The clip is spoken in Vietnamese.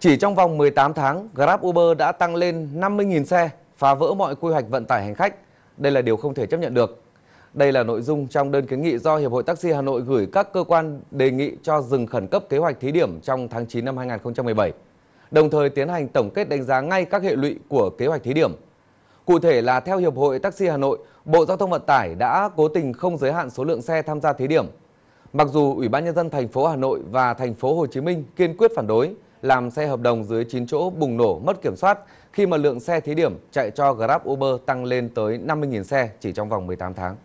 Chỉ trong vòng 18 tháng, Grab Uber đã tăng lên 50.000 xe, phá vỡ mọi quy hoạch vận tải hành khách. Đây là điều không thể chấp nhận được. Đây là nội dung trong đơn kiến nghị do Hiệp hội Taxi Hà Nội gửi các cơ quan đề nghị cho dừng khẩn cấp kế hoạch thí điểm trong tháng 9 năm 2017, đồng thời tiến hành tổng kết đánh giá ngay các hệ lụy của kế hoạch thí điểm. Cụ thể là theo Hiệp hội Taxi Hà Nội, Bộ Giao thông Vận tải đã cố tình không giới hạn số lượng xe tham gia thí điểm. Mặc dù Ủy ban nhân dân thành phố Hà Nội và thành phố Hồ Chí Minh kiên quyết phản đối, làm xe hợp đồng dưới 9 chỗ bùng nổ mất kiểm soát khi mà lượng xe thí điểm chạy cho Grab Uber tăng lên tới 50.000 xe chỉ trong vòng 18 tháng.